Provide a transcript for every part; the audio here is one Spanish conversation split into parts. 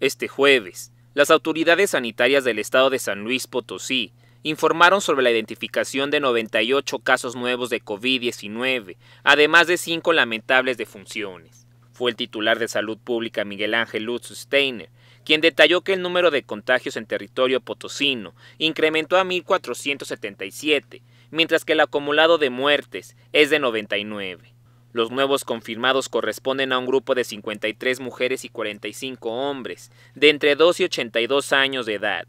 Este jueves, las autoridades sanitarias del estado de San Luis Potosí informaron sobre la identificación de 98 casos nuevos de COVID-19, además de cinco lamentables defunciones. Fue el titular de Salud Pública Miguel Ángel Lutz Steiner quien detalló que el número de contagios en territorio potosino incrementó a 1.477, mientras que el acumulado de muertes es de 99. Los nuevos confirmados corresponden a un grupo de 53 mujeres y 45 hombres, de entre 2 y 82 años de edad.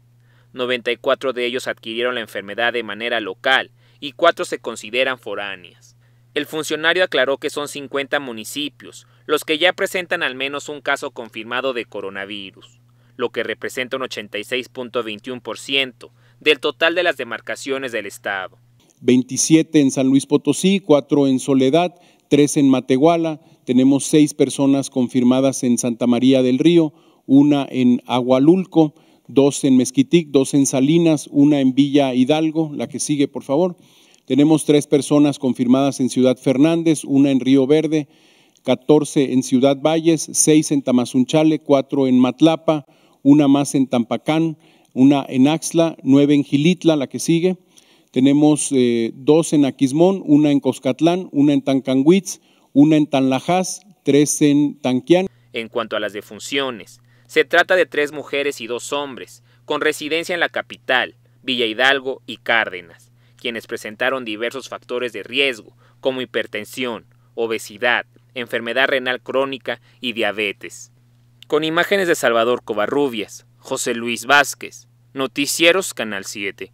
94 de ellos adquirieron la enfermedad de manera local y 4 se consideran foráneas. El funcionario aclaró que son 50 municipios, los que ya presentan al menos un caso confirmado de coronavirus, lo que representa un 86.21% del total de las demarcaciones del Estado. 27 en San Luis Potosí, 4 en Soledad, tres en Matehuala, tenemos seis personas confirmadas en Santa María del Río, una en Agualulco, dos en Mezquitic, dos en Salinas, una en Villa Hidalgo, la que sigue, por favor. Tenemos tres personas confirmadas en Ciudad Fernández, una en Río Verde, 14 en Ciudad Valles, seis en Tamazunchale, cuatro en Matlapa, una más en Tampacán, una en Axla, nueve en Gilitla, la que sigue. Tenemos eh, dos en Aquismón, una en Coscatlán, una en Tancanguitz, una en Tanlajás, tres en Tanquián. En cuanto a las defunciones, se trata de tres mujeres y dos hombres, con residencia en la capital, Villa Hidalgo y Cárdenas, quienes presentaron diversos factores de riesgo, como hipertensión, obesidad, enfermedad renal crónica y diabetes. Con imágenes de Salvador Covarrubias, José Luis Vázquez, Noticieros Canal 7.